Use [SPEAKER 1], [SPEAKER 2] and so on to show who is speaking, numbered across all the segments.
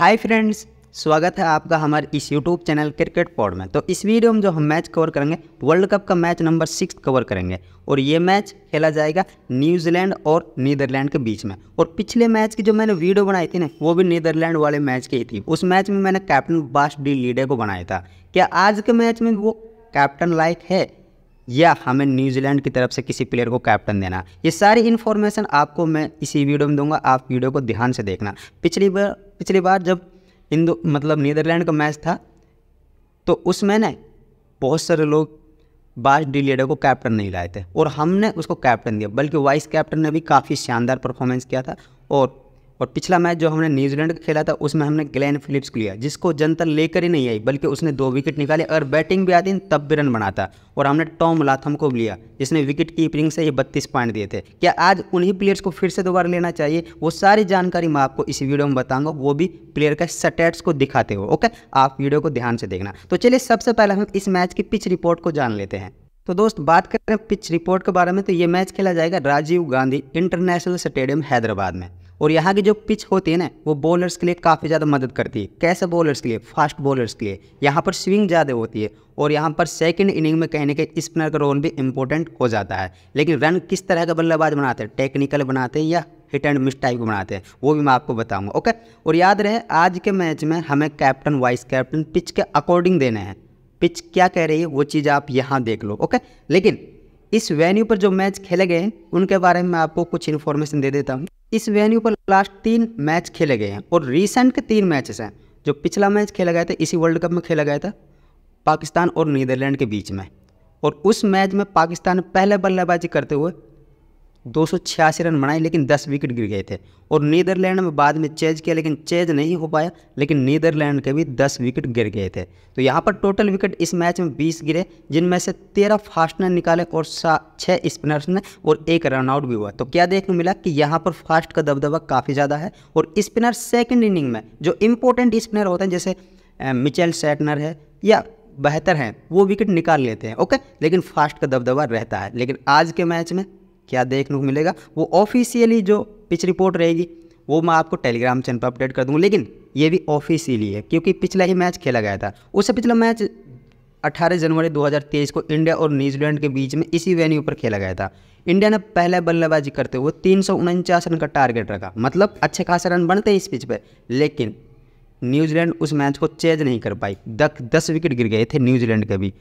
[SPEAKER 1] hi friends स्वागत है आपका हमारे इस यूट्यूब चैनल क्रिकेट पॉड में तो इस वीडियो में जो हम मैच कवर करेंगे वर्ल्ड कप का मैच नंबर सिक्स कवर करेंगे और ये मैच खेला जाएगा न्यूजीलैंड और नीदरलैंड के बीच में और पिछले मैच की जो मैंने वीडियो बनाई थी ना वो भी नीदरलैंड वाले मैच की थी उस मैच में मैंने कैप्टन बास डी लीडे को बनाया था क्या आज के मैच में वो कैप्टन लाइक है या हमें न्यूजीलैंड की तरफ से किसी प्लेयर को कैप्टन देना ये सारी इन्फॉर्मेशन आपको मैं इसी वीडियो में दूंगा आप वीडियो को ध्यान से देखना पिछली बार पिछली बार जब इंदो मतलब नीदरलैंड का मैच था तो उसमें ना बहुत सारे लोग बाज डिलेडर को कैप्टन नहीं लाए थे और हमने उसको कैप्टन दिया बल्कि वाइस कैप्टन ने भी काफ़ी शानदार परफॉर्मेंस किया था और और पिछला मैच जो हमने न्यूजीलैंड का खेला था उसमें हमने ग्लैन फिलिप्स को लिया जिसको जनता लेकर ही नहीं आई बल्कि उसने दो विकेट निकाले और बैटिंग भी आती तब भी रन बनाता और हमने टॉम लाथम को लिया जिसने विकेट कीपरिंग से ये बत्तीस पॉइंट दिए थे क्या आज उन्हीं प्लेयर्स को फिर से दोबारा लेना चाहिए वो सारी जानकारी मैं आपको इस वीडियो में बताऊंगा वो भी प्लेयर का स्टेट्स को दिखाते हुए ओके आप वीडियो को ध्यान से देखना तो चलिए सबसे पहले हम इस मैच की पिच रिपोर्ट को जान लेते हैं तो दोस्त बात करें पिच रिपोर्ट के बारे में तो ये मैच खेला जाएगा राजीव गांधी इंटरनेशनल स्टेडियम हैदराबाद में और यहाँ की जो पिच होती है ना वो बॉलर्स के लिए काफ़ी ज़्यादा मदद करती है कैसे बॉलर्स के लिए फास्ट बॉलर्स के लिए यहाँ पर स्विंग ज़्यादा होती है और यहाँ पर सेकंड इनिंग में कहने के स्पिनर का रोल भी इंपॉर्टेंट हो जाता है लेकिन रन किस तरह का बल्लेबाज बनाते हैं टेक्निकल बनाते हैं या हिट एंड मिस टाइप बनाते हैं वो भी मैं आपको बताऊँगा ओके और याद रहे आज के मैच में हमें कैप्टन वाइस कैप्टन पिच के अकॉर्डिंग देने हैं पिच क्या कह रही है वो चीज़ आप यहाँ देख लो ओके लेकिन इस वेन्यू पर जो मैच खेले गए हैं उनके बारे में आपको कुछ इन्फॉर्मेशन दे देता हूँ इस वेन्यू पर लास्ट तीन मैच खेले गए हैं और रिसेंट के तीन मैचेस हैं जो पिछला मैच खेला गया था इसी वर्ल्ड कप में खेला गया था पाकिस्तान और नीदरलैंड के बीच में और उस मैच में पाकिस्तान ने पहले बल्लेबाजी करते हुए दो रन बनाए लेकिन 10 विकेट गिर गए थे और नीदरलैंड में बाद में चेज किया लेकिन चेज नहीं हो पाया लेकिन नीदरलैंड के भी 10 विकेट गिर गए थे तो यहाँ पर टोटल विकेट इस मैच में 20 गिरे जिनमें से 13 फास्टनर निकाले और छः स्पिनर्स ने और एक रनआउट भी हुआ तो क्या देखने मिला कि यहाँ पर फास्ट का दबदबा काफ़ी ज़्यादा है और स्पिनर सेकेंड इनिंग में जो इम्पोर्टेंट स्पिनर होते हैं जैसे मिचेल सेटनर है या बेहतर हैं वो विकेट निकाल लेते हैं ओके लेकिन फास्ट का दबदबा रहता है लेकिन आज के मैच में क्या देखने को मिलेगा वो ऑफिशियली जो पिच रिपोर्ट रहेगी वो मैं आपको टेलीग्राम चैनल पर अपडेट कर दूँगा लेकिन ये भी ऑफिशियली है क्योंकि पिछला ही मैच खेला गया था उससे पिछला मैच 18 जनवरी 2023 को इंडिया और न्यूजीलैंड के बीच में इसी वेन्यू पर खेला गया था इंडिया ने पहले बल्लेबाजी करते हुए तीन रन का टारगेट रखा मतलब अच्छे खासे रन बनते हैं इस पिच पर लेकिन न्यूजीलैंड उस मैच को चेज नहीं कर पाई दस दस विकेट गिर गए थे न्यूजीलैंड के भी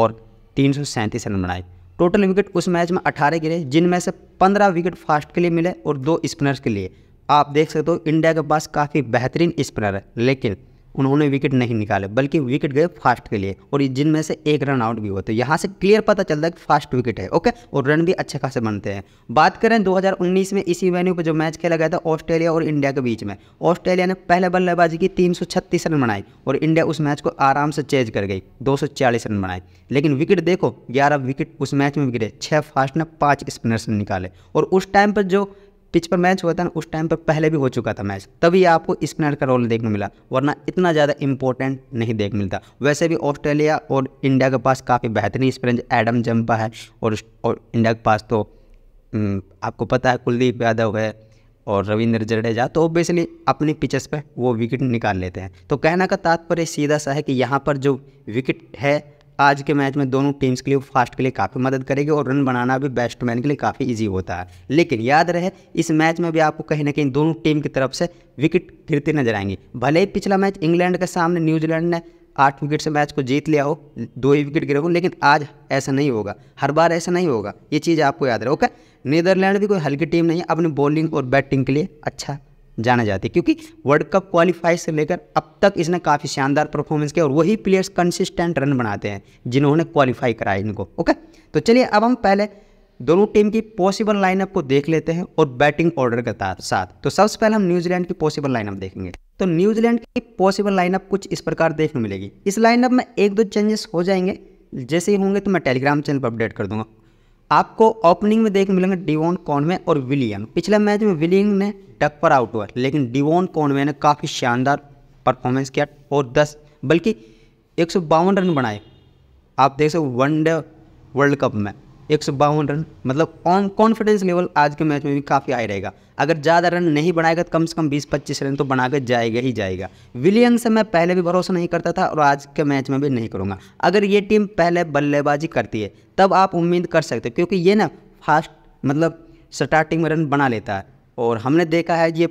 [SPEAKER 1] और तीन रन बनाए टोटल विकेट उस मैच में अठारह गिरे जिनमें से पंद्रह विकेट फास्ट के लिए मिले और दो स्पिनर्स के लिए आप देख सकते हो इंडिया के पास काफ़ी बेहतरीन स्पिनर है लेकिन उन्होंने विकेट नहीं निकाले बल्कि विकेट गए फास्ट के लिए और जिनमें से एक रन आउट भी होते तो यहाँ से क्लियर पता चलता है कि फास्ट विकेट है ओके और रन भी अच्छे खासे बनते हैं बात करें 2019 में इसी वेन्यू पर जो मैच खेला गया था ऑस्ट्रेलिया और इंडिया के बीच में ऑस्ट्रेलिया ने पहले बल्लेबाजी की तीन रन बनाई और इंडिया उस मैच को आराम से चेज कर गई दो रन बनाए लेकिन विकेट देखो ग्यारह विकेट उस मैच में गिरे छः फास्ट ने पाँच स्पिनर्स निकाले और उस टाइम पर जो पिच पर मैच हुआ था ना उस टाइम पर पहले भी हो चुका था मैच तभी आपको स्पिनर का रोल देखने मिला वरना इतना ज़्यादा इंपॉर्टेंट नहीं देख मिलता वैसे भी ऑस्ट्रेलिया और इंडिया के पास काफ़ी बेहतरीन स्पिनर एडम जम्पा है और, और इंडिया के पास तो हम्म, आपको पता है कुलदीप यादव है और रविंद्र जडेजा तो ओबियसली अपनी पिचेस पे वो विकेट निकाल लेते हैं तो कहना का तात्पर्य सीधा सा है कि यहाँ पर जो विकेट है आज के मैच में दोनों टीम्स के लिए फास्ट के लिए काफ़ी मदद करेगी और रन बनाना भी बैट्समैन के लिए काफ़ी ईजी होता है लेकिन याद रहे इस मैच में भी आपको कहीं ना कहीं दोनों टीम की तरफ से विकेट गिरते नजर आएंगे भले ही पिछला मैच इंग्लैंड के सामने न्यूजीलैंड ने आठ विकेट से मैच को जीत लिया हो दो ही विकेट गिरे हो लेकिन आज ऐसा नहीं होगा हर बार ऐसा नहीं होगा ये चीज़ आपको याद रहे ओके नीदरलैंड भी कोई हल्की टीम नहीं है अपनी बॉलिंग और बैटिंग के लिए अच्छा जाना जाता है क्योंकि वर्ल्ड कप क्वालिफाई से लेकर अब तक इसने काफ़ी शानदार परफॉर्मेंस किया और वही प्लेयर्स कंसिस्टेंट रन बनाते हैं जिन्होंने क्वालिफाई कराया इनको ओके तो चलिए अब हम पहले दोनों टीम की पॉसिबल लाइनअप को देख लेते हैं और बैटिंग ऑर्डर के साथ तो सबसे पहले हम न्यूजीलैंड की पॉसिबल लाइनअप देखेंगे तो न्यूजीलैंड की पॉसिबल लाइनअप कुछ इस प्रकार देखने मिलेगी इस लाइनअप में एक दो चेंजेस हो जाएंगे जैसे ही होंगे तो मैं टेलीग्राम चैनल पर अपडेट कर दूंगा आपको ओपनिंग में देखने मिलेंगे डिवॉन कॉनवे और विलियम पिछले मैच में विलियम ने डक पर आउट हुआ लेकिन डिवॉन कॉनवे ने काफ़ी शानदार परफॉर्मेंस किया और 10 बल्कि एक रन बनाए आप देख सकते वनडे वर्ल्ड कप में एक रन मतलब ऑन कॉन्फिडेंस लेवल आज के मैच में भी काफ़ी हाई रहेगा अगर ज़्यादा रन नहीं बनाएगा तो कम से कम 20-25 रन तो बना के जाएगा ही जाएगा विलियन से मैं पहले भी भरोसा नहीं करता था और आज के मैच में भी नहीं करूँगा अगर ये टीम पहले बल्लेबाजी करती है तब आप उम्मीद कर सकते हो क्योंकि ये ना फास्ट मतलब स्टार्टिंग में रन बना लेता है और हमने देखा है ये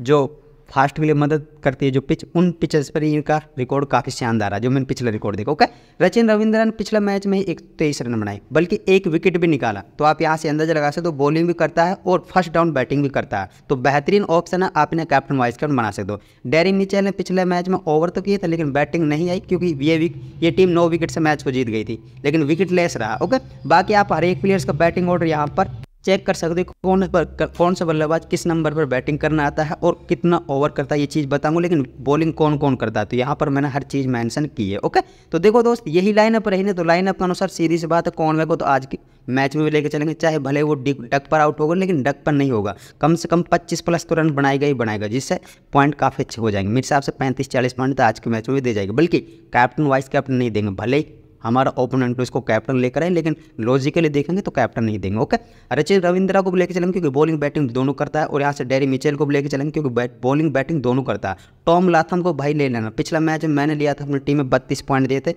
[SPEAKER 1] जो फास्ट के लिए मदद करती है जो पिच उन पिचेस पर इनका रिकॉर्ड काफ़ी शानदार है जो मैंने पिछला रिकॉर्ड देखा ओके रचिन रविंद्र ने पिछले मैच में एक तेईस रन बनाए बल्कि एक विकेट भी निकाला तो आप यहाँ से अंदाजा लगा सकते हो बॉलिंग भी करता है और फर्स्ट डाउन बैटिंग भी करता है तो बेहतरीन ऑप्शन है आप इन्हें कैप्टन वाइस कैप्टन बना सकते हो डेरी मिचेल ने पिछले मैच में ओवर तो किए थे लेकिन बैटिंग नहीं आई क्योंकि ये ये टीम नौ विकेट से मैच को जीत गई थी लेकिन विकेट लेस रहा ओके बाकी आप हर एक प्लेयर्स का बैटिंग ऑर्डर यहाँ पर चेक कर सकते हो कौन पर कौन सा बल्लेबाज किस नंबर पर बैटिंग करना आता है और कितना ओवर करता है ये चीज़ बताऊंगा लेकिन बॉलिंग कौन कौन करता है तो यहाँ पर मैंने हर चीज़ मेंशन की है ओके तो देखो दोस्त यही लाइनअप रही ना तो लाइनअप के अनुसार सीधी सी बात है कौन को तो आज की मैच में भी लेकर चलेंगे चाहे भले वो डक पर आउट होगा लेकिन डक पर नहीं होगा कम से कम 25 प्लस तो रन बनाएगा ही बनाएगा जिससे पॉइंट काफ़ी अच्छे हो जाएंगे मेरे हिसाब से पैंतीस चालीस पॉइंट तो आज के मैच में भी दे जाएगा बल्कि कैप्टन वाइस कैप्टन नहीं देंगे भले ही हमारा ओपोनेंट तो इसको कैप्टन लेकर आए लेकिन लॉजिकली देखेंगे तो कैप्टन नहीं देंगे ओके रचिन रविंद्रा को भी लेकर चलेंगे क्योंकि बॉलिंग बैटिंग दोनों करता है और यहाँ से डेरी मिचेल को भी लेकर चलेंगे क्योंकि बॉलिंग बैटिंग दोनों करता है टॉम लाथम को भाई ले लेना पिछला मैच मैंने लिया था अपनी टीम में बत्तीस पॉइंट दिए थे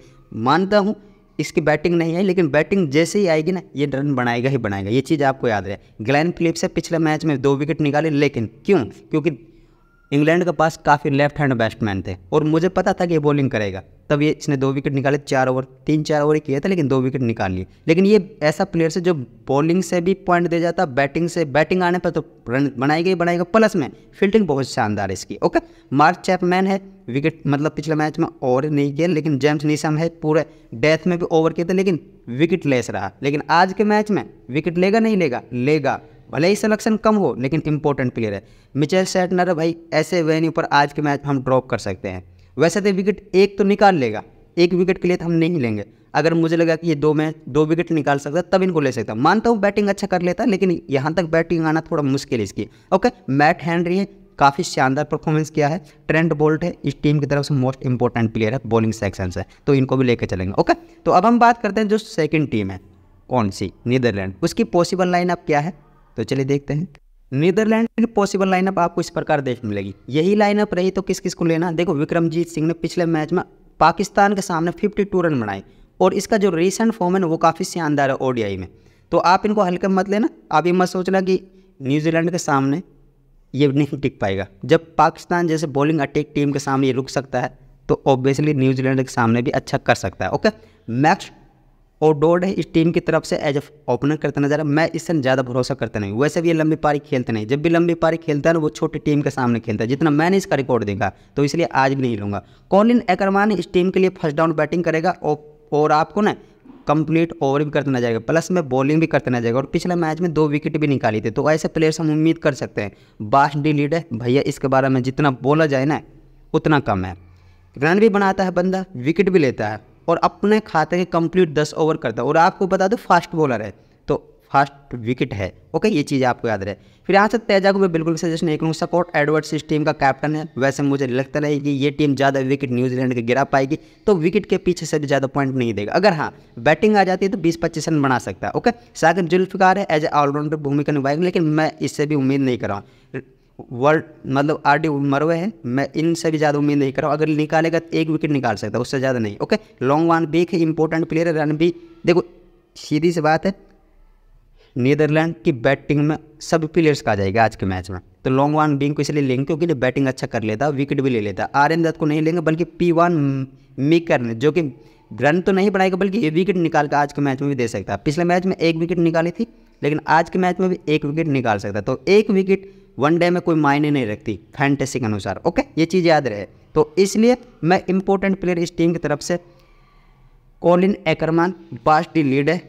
[SPEAKER 1] मानता हूँ इसकी बैटिंग नहीं आई लेकिन बैटिंग जैसे ही आएगी ना ये रन बनाएगा ही बनाएगा ये चीज़ आपको याद रहे ग्लैन फिलिप से पिछले मैच में दो विकेट निकाले लेकिन क्यों क्योंकि इंग्लैंड के पास काफ़ी लेफ्ट हैंड बैट्समैन थे और मुझे पता था कि ये बॉलिंग करेगा तब ये इसने दो विकेट निकाले चार ओवर तीन चार ओवर ही किया था लेकिन दो विकेट निकाल लिए लेकिन ये ऐसा प्लेयर है जो बॉलिंग से भी पॉइंट दे जाता बैटिंग से बैटिंग आने पर तो रन बनाएगा ही बनाएगा प्लस में फील्डिंग बहुत शानदार है इसकी ओके मार्क चैपमैन है विकेट मतलब पिछले मैच में ओवर नहीं किया लेकिन जेम्स निशम है पूरे डेथ में भी ओवर किए थे लेकिन विकेट लेस रहा लेकिन आज के मैच में विकेट लेगा नहीं लेगा लेगा भले ही सिलेक्शन कम हो लेकिन इंपॉर्टेंट प्लेयर है मिचेल सेटनर भाई ऐसे वेन्यू पर आज के मैच हम ड्रॉप कर सकते हैं वैसे तो विकेट एक तो निकाल लेगा एक विकेट के लिए तो हम नहीं लेंगे अगर मुझे लगा कि ये दो में दो विकेट निकाल सकता तब इनको ले सकता मानता हूँ बैटिंग अच्छा कर लेता लेकिन यहाँ तक बैटिंग आना थोड़ा मुश्किल इसकी ओके मैट हैंनरी है काफ़ी शानदार परफॉर्मेंस किया है ट्रेंड बोल्ट है इस टीम की तरफ से मोस्ट इंपॉर्टेंट प्लेयर है बॉलिंग सेक्शन से तो इनको भी लेकर चलेंगे ओके तो अब हम बात करते हैं जो सेकेंड टीम है कौन सी नीदरलैंड उसकी पॉसिबल लाइन अब क्या है तो चलिए देखते हैं नीदरलैंड की पॉसिबल लाइनअप आपको इस प्रकार देखने मिलेगी यही लाइनअप रही तो किस किस को लेना देखो विक्रमजीत सिंह ने पिछले मैच में पाकिस्तान के सामने 52 रन बनाए और इसका जो रिसेंट फॉर्म है वो काफ़ी शानदार है ओडीआई में तो आप इनको हल्के मत लेना आप ये मत सोचना कि न्यूजीलैंड के सामने ये नहीं टिक पाएगा जब पाकिस्तान जैसे बॉलिंग अटैक टीम के सामने ये रुक सकता है तो ऑब्वियसली न्यूजीलैंड के सामने भी अच्छा कर सकता है ओके नेक्स्ट और डोड इस टीम की तरफ से एज ओपनर करता नजर मैं इससे ज़्यादा भरोसा करता नहीं वैसे भी ये लंबी पारी खेलते नहीं जब भी लंबी पारी खेलता है ना वो छोटी टीम के सामने खेलता है जितना मैंने इसका रिकॉर्ड देखा तो इसलिए आज भी नहीं लूँगा कॉलिन एकरमान इस टीम के लिए फर्स्ट डाउन बैटिंग करेगा और आपको ना कंप्लीट ओवर भी करते ना जाएगा प्लस में बॉलिंग भी करते ना जाएगा और पिछले मैच में दो विकेट भी निकाली थी तो ऐसे प्लेयर्स हम उम्मीद कर सकते हैं बास डी लीड है भैया इसके बारे में जितना बोला जाए ना उतना कम है रन भी बनाता है बंदा विकेट भी लेता है और अपने खाते के कंप्लीट दस ओवर करता है और आपको बता दो फास्ट बॉलर है तो फास्ट विकेट है ओके ये चीज़ आपको याद रहे फिर यहाँ से तेजा को मैं बिल्कुल सजेस्ट नहीं करूँगा सपोर्ट एडवर्ड इस टीम का कैप्टन है वैसे मुझे लगता नहीं कि ये टीम ज़्यादा विकेट न्यूजीलैंड के गिरा पाएगी तो विकेट के पीछे से भी ज़्यादा पॉइंट नहीं देगा अगर हाँ बैटिंग आ जाती है तो बीस पच्चीस रन बना सकता है ओके सागर जुल्फिकार है एज ए ऑलराउंडर भूमिका निभाएगी लेकिन मैं इससे भी उम्मीद नहीं कर रहा हूँ वर्ल्ड मतलब आर डी मरवे हैं मैं इनसे भी ज़्यादा उम्मीद नहीं कर रहा हूँ अगर निकालेगा तो एक विकेट निकाल सकता है उससे ज़्यादा नहीं ओके लॉन्ग वन बीक है इंपॉर्टेंट प्लेयर है रन भी देखो सीधी सी बात है नीदरलैंड की बैटिंग में सब प्लेयर्स का जाएगा आज के मैच में तो लॉन्ग वन बिंग को इसलिए लेंगे क्योंकि बैटिंग अच्छा कर लेता विकेट भी ले लेता आर एन दत्त को नहीं लेंगे बल्कि पी वन मिकर ने जो कि रन तो नहीं बनाएगा बल्कि ये विकेट निकाल कर आज के मैच में भी दे सकता है पिछले मैच में एक विकेट निकाली थी लेकिन आज के मैच में भी एक विकेट निकाल सकता है तो एक विकेट वन डे में कोई मायने नहीं रखती फैंटेसी के अनुसार ओके ये चीज़ याद रहे तो इसलिए मैं इंपॉर्टेंट प्लेयर इस टीम की तरफ से कॉलिन एकरमान बास्टी लीड है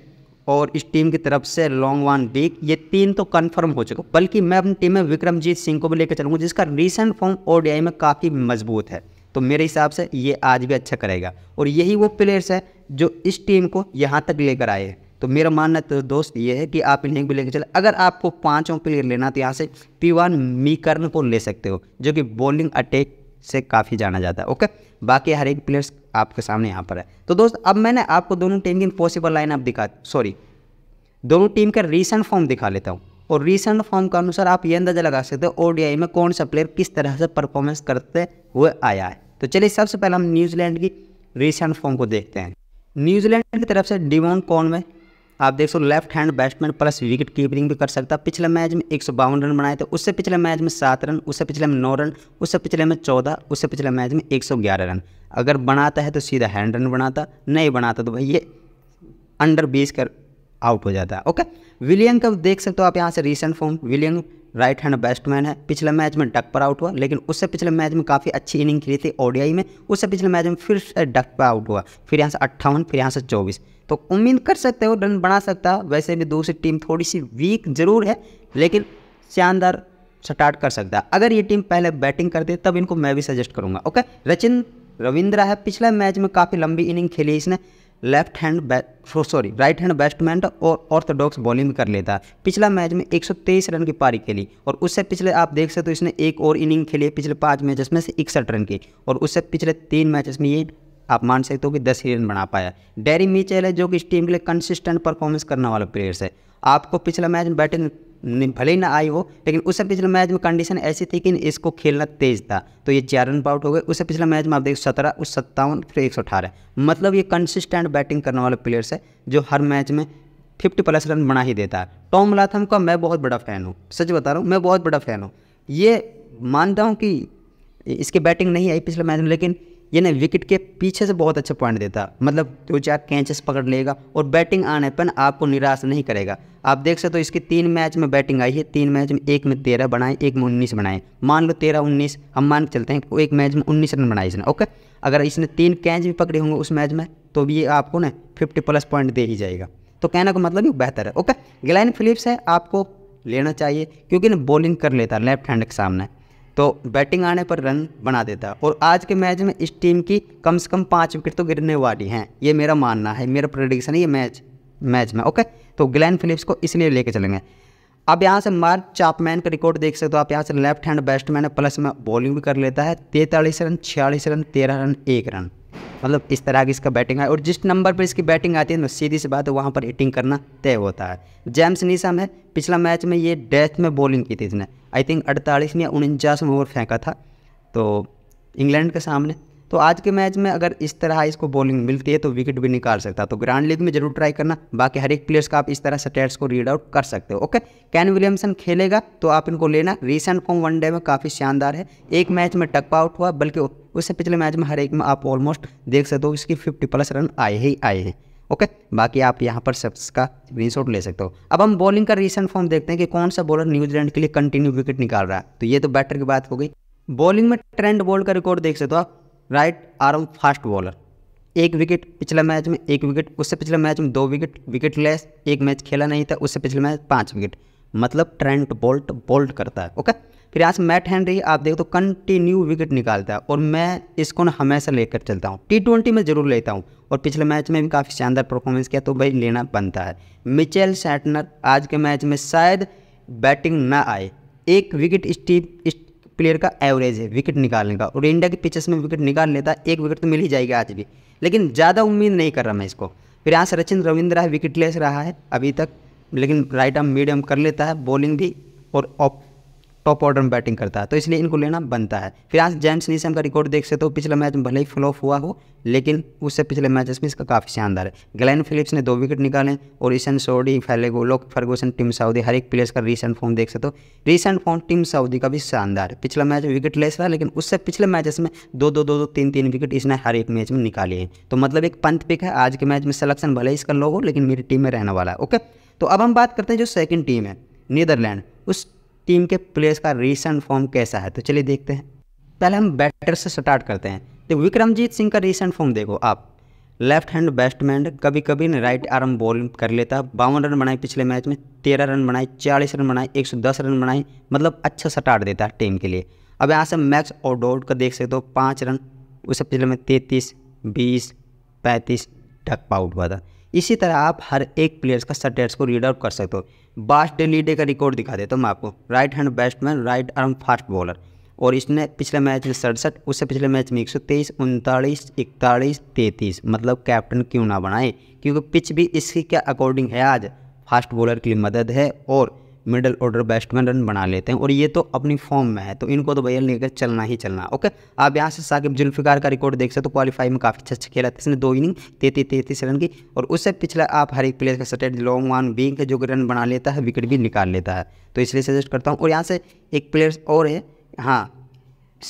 [SPEAKER 1] और इस टीम की तरफ से लॉन्ग वन डीक ये तीन तो कंफर्म हो चुके बल्कि मैं अपनी टीम में विक्रमजीत सिंह को भी लेकर चलूँगा जिसका रिसेंट फॉर्म ओ में काफ़ी मजबूत है तो मेरे हिसाब से ये आज भी अच्छा करेगा और यही वो प्लेयर्स है जो इस टीम को यहाँ तक लेकर आए हैं तो मेरा मानना तो दोस्त ये है कि आप इन्हें भी लेके चले अगर आपको पाँचों प्लेयर लेना तो यहाँ से पी वन मीकर्न को ले सकते हो जो कि बॉलिंग अटैक से काफ़ी जाना जाता है ओके बाकी हर एक प्लेयर्स आपके सामने यहाँ पर है तो दोस्त अब मैंने आपको दोनों टीम की पॉसिबल लाइन आप दिखा सॉरी दोनों टीम का रिसेंट फॉर्म दिखा लेता हूँ और रिसेंट फॉर्म के अनुसार आप ये अंदाज़ा लगा सकते हो ओडीआई में कौन सा प्लेयर किस तरह से परफॉर्मेंस करते हुए आया है तो चलिए सबसे पहले हम न्यूजीलैंड की रिसेंट फॉर्म को देखते हैं न्यूजीलैंड की तरफ से डिवॉन कॉन में आप देख सो left hand batsman plus wicket keeping भी कर सकता है पिछले मैच में एक रन बनाए थे उससे पिछले मैच में सात रन उससे पिछले में नौ रन उससे पिछले में चौदह उससे पिछले मैच में एक रन अगर बनाता है तो सीधा हैंड रन बनाता नहीं बनाता तो भाई ये अंडर बीस कर आउट हो जाता है ओके विलियन का देख सकते हो आप यहाँ से रिसेंट फॉर्म विलियन राइट हैंड बैट्समैन है पिछले मैच में डक पर आउट हुआ लेकिन उससे पिछले मैच में काफ़ी अच्छी इनिंग खेली थी ओडीआई में उससे पिछले मैच में फिर से डक पर आउट हुआ फिर यहाँ से अट्ठावन फिर यहाँ से चौबीस तो उम्मीद कर सकते हो रन बना सकता वैसे भी दूसरी टीम थोड़ी सी वीक जरूर है लेकिन शानदार स्टार्ट कर सकता है अगर ये टीम पहले बैटिंग करती तब इनको मैं भी सजेस्ट करूँगा ओके रचिन रविंद्रा है पिछले मैच में काफ़ी लंबी इनिंग खेली इसने left hand sorry right hand batsman और ऑर्थोडॉक्स बॉलिंग कर लेता पिछला मैच में 123 रन की पारी खेली और उससे पिछले आप देख सकते हो इसने एक और इनिंग खेली पिछले पाँच मैचेस में से इकसठ रन की और उससे पिछले तीन मैचेस में ये आप मान सकते हो कि दस ही रन बना पाया डेरी मिचेल है जो कि इस टीम के लिए कंसिस्टेंट परफॉर्मेंस करने वाला प्लेयर्स है आपको पिछला मैच में बैटिंग भले ही ना आई हो लेकिन उससे पिछले मैच में कंडीशन ऐसी थी कि इसको खेलना तेज था तो ये चार रन आउट हो गए उससे पिछले मैच में आप देखो सत्रह उस सत्तावन फिर एक सौ अठारह मतलब ये कंसिस्टेंट बैटिंग करने वाले प्लेयर्स है जो हर मैच में फिफ्टी प्लस रन बना ही देता है टॉम लाथम का मैं बहुत बड़ा फ़ैन हूँ सच बता रहा हूँ मैं बहुत बड़ा फ़ैन हूँ ये मानता हूँ कि इसकी बैटिंग नहीं आई पिछले मैच में लेकिन ये ना विकेट के पीछे से बहुत अच्छा पॉइंट देता मतलब दो चार कैचेस पकड़ लेगा और बैटिंग आने पर आपको निराश नहीं करेगा आप देख सकते हो तो इसके तीन मैच में बैटिंग आई है तीन मैच में एक में तेरह बनाए एक में उन्नीस बनाए मान लो तेरह उन्नीस हम मान के चलते हैं एक मैच में उन्नीस रन बनाए इसने ओके अगर इसने तीन कैच भी पकड़े होंगे उस मैच में तो भी ये आपको ना फिफ्टी प्लस पॉइंट दे ही जाएगा तो कहने का मतलब ये बेहतर है ओके ग्लैन फिलिप्स है आपको लेना चाहिए क्योंकि ना बॉलिंग कर लेता है लेफ्ट हैंड के सामने तो बैटिंग आने पर रन बना देता और आज के मैच में इस टीम की कम से कम पाँच विकेट तो गिरने वाली हैं ये मेरा मानना है मेरा प्रडिक्शन है ये मैच मैच में ओके तो ग्लैन फिलिप्स को इसलिए लेके चलेंगे अब यहाँ से मार्क चापमैन का रिकॉर्ड देख सकते हो आप यहाँ से लेफ्ट हैंड बैट्समैन है प्लस में बॉलिंग भी कर लेता है तैंतालीस रन छियालीस रन तेरह रन एक रन मतलब इस तरह की इसका बैटिंग है और जिस नंबर पर इसकी बैटिंग आती है ना सीधी सी बात है वहाँ पर हिटिंग करना तय होता है जेम्स नीसम है पिछला मैच में ये डेथ में बॉलिंग की थी इसने आई थिंक अड़तालीस में उनचास में ओवर फेंका था तो इंग्लैंड के सामने तो आज के मैच में अगर इस तरह इसको बॉलिंग मिलती है तो विकेट भी निकाल सकता तो ग्रांड लीग में जरूर ट्राई करना बाकी हर एक प्लेयर्स का आप इस तरह स्टेट्स को रीड आउट कर सकते हो ओके कैन विलियमसन खेलेगा तो आप इनको लेना रिसेंट फॉर्म वनडे में काफ़ी शानदार है एक मैच में टक्पा आउट हुआ बल्कि उससे पिछले मैच में हर एक में आप ऑलमोस्ट देख सकते हो इसकी फिफ्टी प्लस रन आए ही आए हैं ओके बाकी आप यहाँ पर सबस का स्क्रीनशॉट ले सकते हो अब हम बॉलिंग का रिसेंट फॉर्म देखते हैं कि कौन सा बॉलर न्यूजीलैंड के लिए कंटिन्यू विकेट निकाल रहा है तो ये तो बैटर की बात हो गई बॉलिंग में ट्रेंड बॉल का रिकॉर्ड देख सकते हो आप राइट आर्म फास्ट बॉलर एक विकेट पिछले मैच में एक विकेट उससे पिछले मैच में दो विकेट विकेट लेस एक मैच खेला नहीं था उससे पिछले मैच पाँच विकेट मतलब ट्रेंट बोल्ट बोल्ट करता है ओके फिर यहाँ से मैट हैनरी आप देखो तो कंटिन्यू विकेट निकालता है और मैं इसको ना हमेशा लेकर चलता हूँ टी ट्वेंटी में ज़रूर लेता हूँ और पिछले मैच में भी काफ़ी शानदार परफॉर्मेंस किया तो भाई लेना बनता है मिचेल सैटनर आज के मैच में शायद बैटिंग ना आए एक विकेट इस प्लेयर का एवरेज है विकेट निकालने का और इंडिया के पिचेस में विकेट निकाल लेता एक विकेट तो मिल ही जाएगा आज भी लेकिन ज़्यादा उम्मीद नहीं कर रहा मैं इसको फिर यहाँ सचिन रविंद्र है विकेट लेस रहा है अभी तक लेकिन राइट आर्म मीडियम कर लेता है बॉलिंग भी और ऑफ टॉप ऑर्डर में बैटिंग करता है तो इसलिए इनको लेना बनता है फिर आज जेम्स नीसम का रिकॉर्ड देख सकते हो पिछले मैच में भले ही फ्लॉप हुआ हो लेकिन उससे पिछले मैचेस में इसका काफ़ी शानदार है ग्लैन फिलिप्स ने दो विकेट निकाले और ईशन सोडी गोलो फर्गोसन टीम सऊदी हर एक प्लेयर्स का रिसेंट फॉर्म देख सकते हो रिसेंट फॉर्म टीम सऊदी का भी शानदार है पिछला मैच विकेट लेस रहा लेकिन उससे पिछले मैचेस में दो दो दो दो तीन तीन विकेट इसने हर एक मैच में निकाले हैं तो मतलब एक पंथ पिक है आज के मैच में सलेक्शन भले इसका लोग हो लेकिन मेरी टीम में रहने वाला है ओके तो अब हम बात करते हैं जो सेकेंड टीम है नीदरलैंड उस टीम के प्लेयर्स का रिसेंट फॉर्म कैसा है तो चलिए देखते हैं पहले हम बैटर से स्टार्ट करते हैं तो विक्रमजीत सिंह का रिसेंट फॉर्म देखो आप लेफ्ट हैंड बैट्समैन कभी कभी राइट आर्म बॉलिंग कर लेता है बावन रन बनाए पिछले मैच में तेरह रन बनाए चालीस रन बनाए एक सौ दस रन बनाए मतलब अच्छा स्टार्ट देता है टीम के लिए अब यहाँ से मैक्स और डॉट का देख सकते हो पाँच रन उससे पिछले में तैंतीस बीस पैंतीस टक आउट हुआ था इसी तरह आप हर एक प्लेयर्स का स्टेट्स को रीड आउट कर सकते हो बास्ट डेलीडे का रिकॉर्ड दिखा देता हूँ मैं आपको right hand batsman right arm fast bowler और इसने पिछले मैच में सड़सठ उससे पिछले मैच में एक सौ तेईस उनतालीस इकतालीस तैंतीस मतलब कैप्टन क्यों ना बनाए क्योंकि पिच भी इसकी क्या अकॉर्डिंग है आज फास्ट बॉलर के लिए मदद है और मिडल ऑर्डर बैट्समैन रन बना लेते हैं और ये तो अपनी फॉर्म में है तो इनको तो भैया लेकर चलना ही चलना ओके आप यहाँ से साकिब जुल्फिकार का रिकॉर्ड देख सकते हो तो क्वालिफाई में काफ़ी अच्छा खेला था इसने दो इनिंग तेतीस तैतीस रन की और उससे पिछला आप हर एक प्लेयर का सटेट लॉन्ग वन विंग जो रन बना लेता है विकेट भी निकाल लेता है तो इसलिए सजेस्ट करता हूँ और यहाँ से एक प्लेयर और है हाँ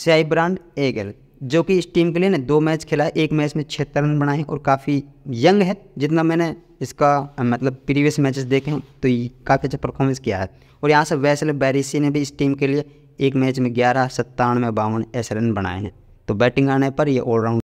[SPEAKER 1] साई ब्रांड एगल जो कि इस टीम के लिए ना दो मैच खेला है एक मैच में छिहत्तर रन बनाए और काफ़ी यंग है जितना मैंने इसका मतलब प्रीवियस मैचेस देखें तो काफ़ी अच्छा परफॉर्मेंस किया है और यहाँ से वैसल बैरिसी ने भी इस टीम के लिए एक मैच में ग्यारह सत्तानवे बावन ऐसे रन बनाए हैं तो बैटिंग आने पर ये ऑलराउंड